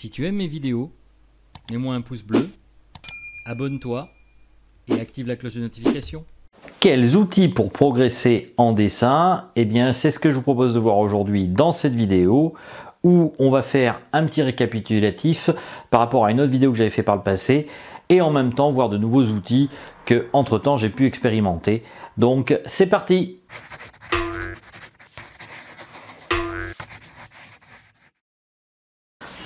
Si tu aimes mes vidéos, mets-moi un pouce bleu, abonne-toi et active la cloche de notification. Quels outils pour progresser en dessin Eh bien, c'est ce que je vous propose de voir aujourd'hui dans cette vidéo où on va faire un petit récapitulatif par rapport à une autre vidéo que j'avais fait par le passé et en même temps voir de nouveaux outils que entre temps j'ai pu expérimenter. Donc c'est parti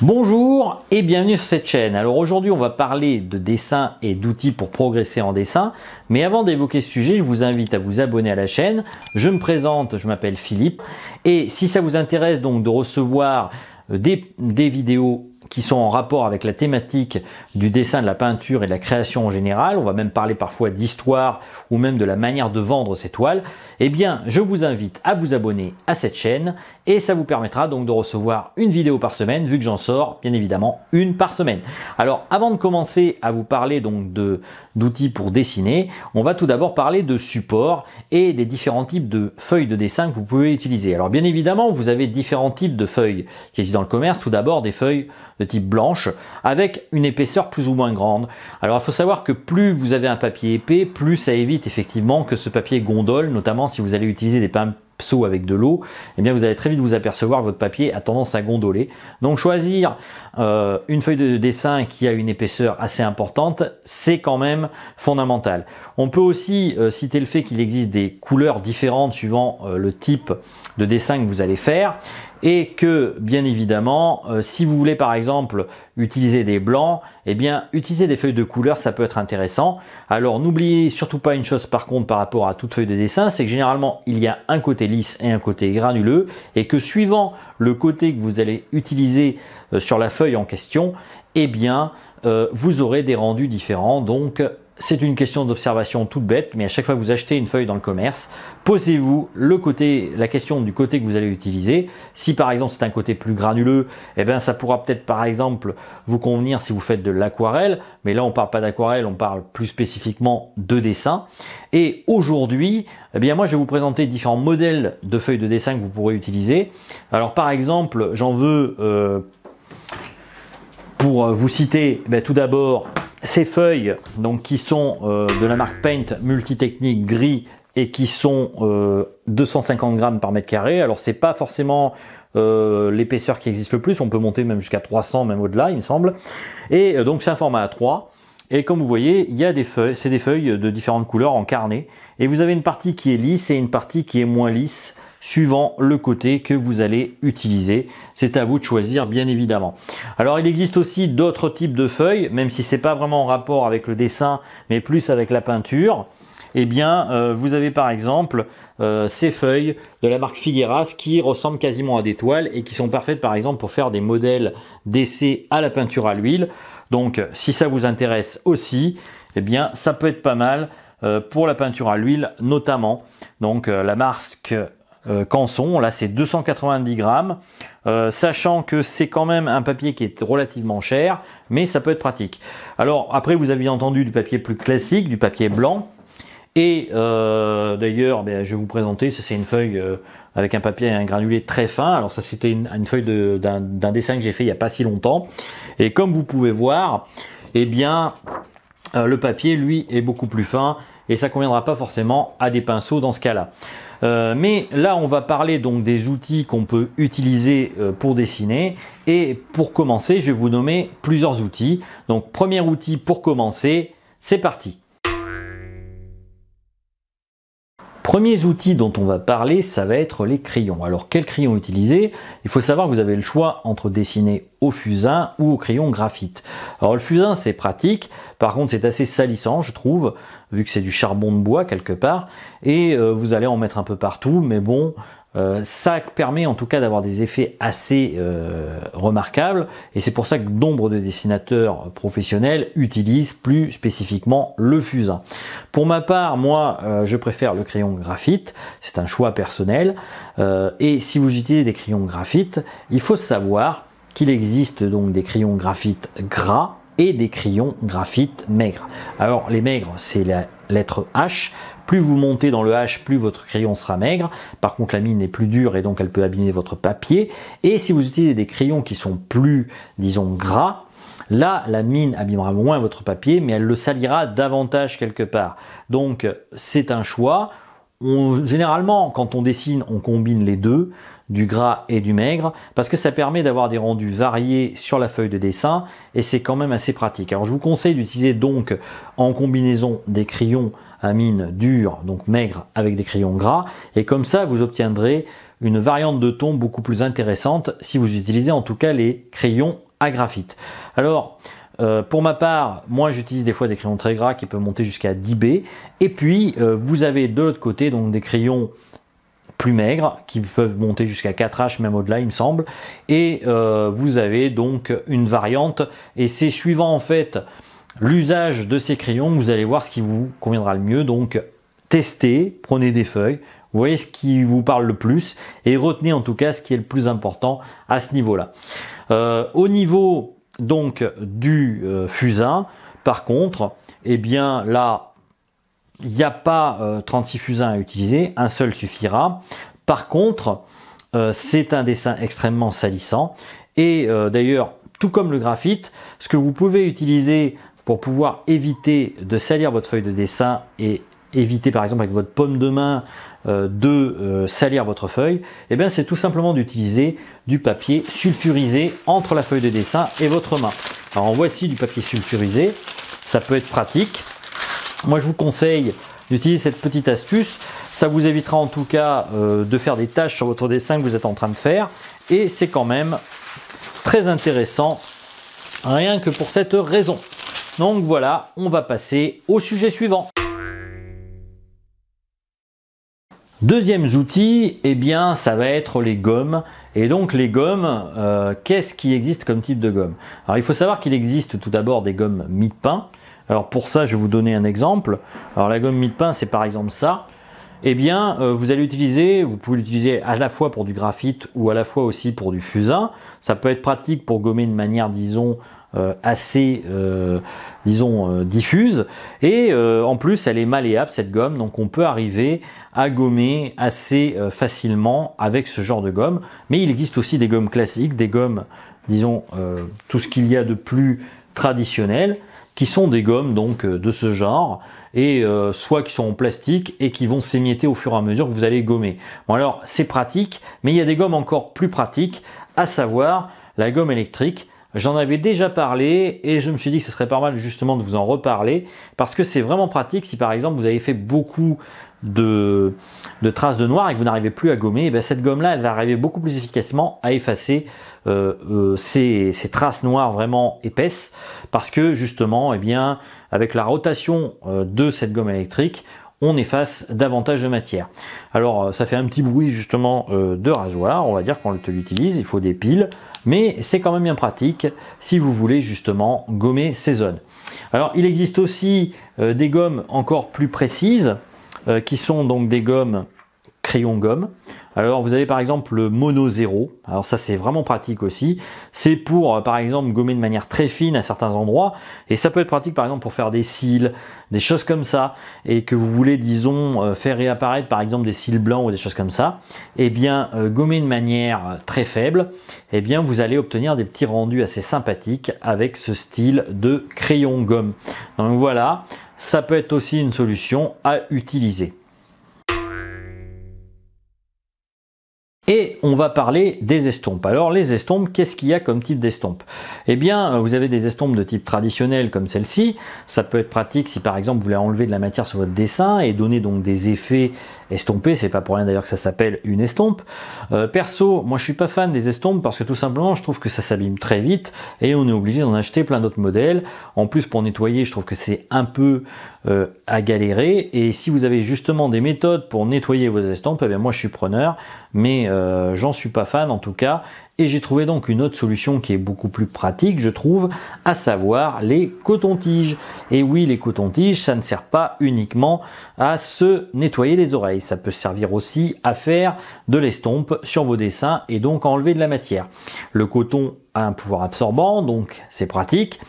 Bonjour et bienvenue sur cette chaîne. Alors aujourd'hui on va parler de dessin et d'outils pour progresser en dessin. Mais avant d'évoquer ce sujet, je vous invite à vous abonner à la chaîne. Je me présente, je m'appelle Philippe. Et si ça vous intéresse donc de recevoir euh, des, des vidéos qui sont en rapport avec la thématique du dessin, de la peinture et de la création en général, on va même parler parfois d'histoire ou même de la manière de vendre ces toiles, eh bien je vous invite à vous abonner à cette chaîne et ça vous permettra donc de recevoir une vidéo par semaine, vu que j'en sors bien évidemment une par semaine. Alors avant de commencer à vous parler donc d'outils pour dessiner, on va tout d'abord parler de supports et des différents types de feuilles de dessin que vous pouvez utiliser. Alors bien évidemment, vous avez différents types de feuilles qui existent dans le commerce. Tout d'abord des feuilles de type blanche, avec une épaisseur plus ou moins grande. Alors il faut savoir que plus vous avez un papier épais, plus ça évite effectivement que ce papier gondole, notamment si vous allez utiliser des, avec de l'eau, et eh bien vous allez très vite vous apercevoir votre papier a tendance à gondoler. Donc choisir euh, une feuille de dessin qui a une épaisseur assez importante, c'est quand même fondamental. On peut aussi euh, citer le fait qu'il existe des couleurs différentes suivant euh, le type de dessin que vous allez faire et que bien évidemment si vous voulez par exemple utiliser des blancs, et eh bien utiliser des feuilles de couleur, ça peut être intéressant. Alors n'oubliez surtout pas une chose par contre par rapport à toute feuille de dessin, c'est que généralement il y a un côté lisse et un côté granuleux, et que suivant le côté que vous allez utiliser euh, sur la feuille en question, eh bien euh, vous aurez des rendus différents. Donc c'est une question d'observation toute bête, mais à chaque fois que vous achetez une feuille dans le commerce, posez-vous le côté, la question du côté que vous allez utiliser. Si par exemple c'est un côté plus granuleux, eh bien ça pourra peut-être par exemple vous convenir si vous faites de l'aquarelle, mais là on parle pas d'aquarelle, on parle plus spécifiquement de dessin. Et aujourd'hui, eh bien moi je vais vous présenter différents modèles de feuilles de dessin que vous pourrez utiliser. Alors par exemple, j'en veux euh, pour vous citer eh ben, tout d'abord ces feuilles donc qui sont euh, de la marque Paint multitechnique gris et qui sont 250 euh, grammes par mètre carré. Alors c'est pas forcément euh, l'épaisseur qui existe le plus, on peut monter même jusqu'à 300, même au-delà, il me semble. Et donc c'est un format A3. Et comme vous voyez, il y a des feuilles, c'est des feuilles de différentes couleurs en carnet. Et vous avez une partie qui est lisse et une partie qui est moins lisse suivant le côté que vous allez utiliser. C'est à vous de choisir bien évidemment. Alors il existe aussi d'autres types de feuilles, même si c'est pas vraiment en rapport avec le dessin, mais plus avec la peinture. Eh bien, euh, vous avez par exemple euh, ces feuilles de la marque Figueras qui ressemblent quasiment à des toiles et qui sont parfaites par exemple pour faire des modèles d'essai à la peinture à l'huile. Donc si ça vous intéresse aussi, eh bien ça peut être pas mal euh, pour la peinture à l'huile notamment. Donc la marque euh, canson. Là, c'est 290 grammes, euh, sachant que c'est quand même un papier qui est relativement cher, mais ça peut être pratique. Alors après, vous avez entendu du papier plus classique, du papier blanc. Et euh, d'ailleurs, ben, je vais vous présenter, c'est une feuille avec un papier un granulé très fin. Alors ça, c'était une, feuille d'un dessin que j'ai fait il n'y a pas si longtemps. Et comme vous pouvez voir, eh bien, le papier, lui, est beaucoup plus fin et ça conviendra pas forcément à des pinceaux dans ce cas-là. Euh, mais là, on va parler donc des outils qu'on peut utiliser euh, pour dessiner. Et pour commencer, je vais vous nommer plusieurs outils. Donc, premier outil pour commencer, c'est parti. Premier outil dont on va parler, ça va être les crayons. Alors quel crayon utiliser Il faut savoir que vous avez le choix entre dessiner au fusain ou au crayon graphite. Alors le fusain c'est pratique, par contre c'est assez salissant je trouve, vu que c'est du charbon de bois quelque part, et euh, vous allez en mettre un peu partout, mais bon, euh, ça permet en tout cas d'avoir des effets assez euh, remarquables et c'est pour ça que nombre de dessinateurs professionnels utilisent plus spécifiquement le fusain. Pour ma part, moi, euh, je préfère le crayon graphite, c'est un choix personnel et si vous utilisez des crayons graphite, il faut savoir qu'il existe donc des crayons graphite gras et des crayons graphite maigres. Alors les maigres, c'est la lettre H plus vous montez dans le H, plus votre crayon sera maigre. Par contre, la mine est plus dure et donc elle peut abîmer votre papier. Et si vous utilisez des crayons qui sont plus, disons, gras, Là, la mine abîmera moins votre papier, mais elle le salira davantage quelque part. Donc, c'est un choix. généralement, quand on dessine, on combine les deux du gras et du maigre, parce que ça permet d'avoir des rendus variés sur la feuille de dessin, et c'est quand même assez pratique. Alors je vous conseille d'utiliser donc en combinaison des crayons à mine dure, donc maigre, avec des crayons gras, et comme ça vous obtiendrez une variante de ton beaucoup plus intéressante si vous utilisez en tout cas les crayons à graphite. Alors, euh, pour ma part, moi j'utilise des fois des crayons très gras qui peuvent monter jusqu'à 10B. Et puis euh, vous avez de l'autre côté donc des crayons maigres, qui peuvent monter jusqu'à 4H, même au-delà, il me semble. Et euh, vous avez donc une variante, et c'est suivant en fait l'usage de ces crayons, vous allez voir ce qui vous conviendra le mieux. Donc testez, prenez des feuilles, voyez ce qui vous parle le plus, et retenez en tout cas ce qui est le plus important à ce niveau-là. Euh, au niveau donc du euh, fusain, par contre, eh bien là, il n'y a pas 36 euh, fusains à utiliser, un seul suffira. Par contre, euh, c'est un dessin extrêmement salissant. Et euh, d'ailleurs, tout comme le graphite, ce que vous pouvez utiliser pour pouvoir éviter de salir votre feuille de dessin et éviter par exemple avec votre pomme de main de salir votre feuille, eh bien c'est tout simplement d'utiliser du papier sulfurisé entre la feuille de dessin et votre main. Alors en voici du papier sulfurisé, ça peut être pratique. Moi, je vous conseille d'utiliser cette petite astuce. Ça vous évitera en tout cas euh, de faire des tâches sur votre dessin que vous êtes en train de faire. Et c'est quand même très intéressant, rien que pour cette raison. Donc voilà, on va passer au sujet suivant. Deuxième outil, eh bien, ça va être les gommes. Et donc les gommes, euh, qu'est-ce qui existe comme type de gomme Alors il faut savoir qu'il existe tout d'abord des gommes mi-pain. Alors pour ça, je vais vous donner un exemple. Alors la gomme mi-de-pain, c'est par exemple ça. Eh bien, euh, vous allez utiliser, vous pouvez l'utiliser à la fois pour du graphite ou à la fois aussi pour du fusain. Ça peut être pratique pour gommer de manière, disons, euh, assez, euh, disons, diffuse. Et en plus, elle est malléable, cette gomme, donc on peut arriver à gommer assez facilement avec ce genre de gomme. Mais il existe aussi des gommes classiques, des gommes, disons, tout ce qu'il y a de plus traditionnel qui sont des gommes donc euh, de ce genre, et euh, soit qui sont en plastique et qui vont s'émietter au fur et à mesure que vous allez gommer. Bon alors c'est pratique, mais il y a des gommes encore plus pratiques, à savoir la gomme électrique. J'en avais déjà parlé et je me suis dit que ce serait pas mal justement de vous en reparler parce que c'est vraiment pratique si par exemple vous avez fait beaucoup de, traces de noir et que vous n'arrivez plus à gommer, eh ben, cette gomme-là, elle va arriver beaucoup plus efficacement à effacer euh, euh, ces, traces noires vraiment épaisses, parce que justement, et eh bien, avec la rotation euh, de cette gomme électrique, on efface davantage de matière. Alors ça fait un petit bruit justement de rasoir, on va dire qu'on l'utilise, il faut des piles, mais c'est quand même bien pratique si vous voulez justement gommer ces zones. Alors il existe aussi des gommes encore plus précises, euh, qui sont donc des gommes crayon gomme. Alors vous avez par exemple le mono zéro. Alors ça c'est vraiment pratique aussi. C'est pour euh, par exemple gommer de manière très fine à certains endroits et ça peut être pratique par exemple pour faire des cils, des choses comme ça et que vous voulez disons euh, faire réapparaître par exemple des cils blancs ou des choses comme ça. eh bien gommer de manière très faible, eh bien vous allez obtenir des petits rendus assez sympathiques avec ce style de crayon gomme. Donc voilà, ça peut être aussi une solution à utiliser. Et on va parler des estompes. Alors les estompes, qu'est-ce qu'il y a comme type d'estompe Eh bien, vous avez des estompes de type traditionnel comme celle-ci. Ça peut être pratique si par exemple vous voulez enlever de la matière sur votre dessin et donner donc des effets estompés. C'est pas pour rien d'ailleurs que ça s'appelle une estompe. Euh, perso, moi je suis pas fan des estompes parce que tout simplement je trouve que ça s'abîme très vite et on est obligé d'en acheter plein d'autres modèles. En plus pour nettoyer, je trouve que c'est un peu euh, à galérer. Et si vous avez justement des méthodes pour nettoyer vos estompes, eh bien moi je suis preneur mais euh, j'en suis pas fan en tout cas. Et j'ai trouvé donc une autre solution qui est beaucoup plus pratique, je trouve, à savoir les cotons-tiges. Et oui, les cotons-tiges, ça ne sert pas uniquement à se nettoyer les oreilles, ça peut servir aussi à faire de l'estompe sur vos dessins et donc enlever de la matière. Le coton a un pouvoir absorbant, donc c'est pratique.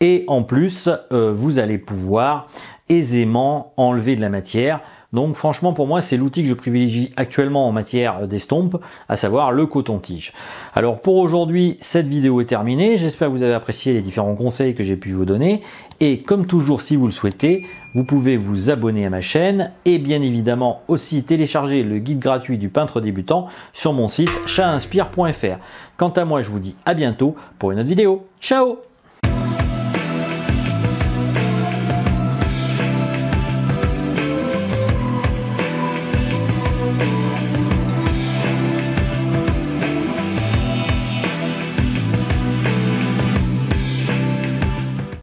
Et en plus, euh, vous allez pouvoir aisément enlever de la matière donc franchement pour moi c'est l'outil que je privilégie actuellement en matière d'estompe, à savoir le coton-tige. Alors pour aujourd'hui cette vidéo est terminée, j'espère que vous avez apprécié les différents conseils que j'ai pu vous donner et comme toujours si vous le souhaitez, vous pouvez vous abonner à ma chaîne et bien évidemment aussi télécharger le guide gratuit du peintre débutant sur mon site chatinspire.fr. Quant à moi je vous dis à bientôt pour une autre vidéo. Ciao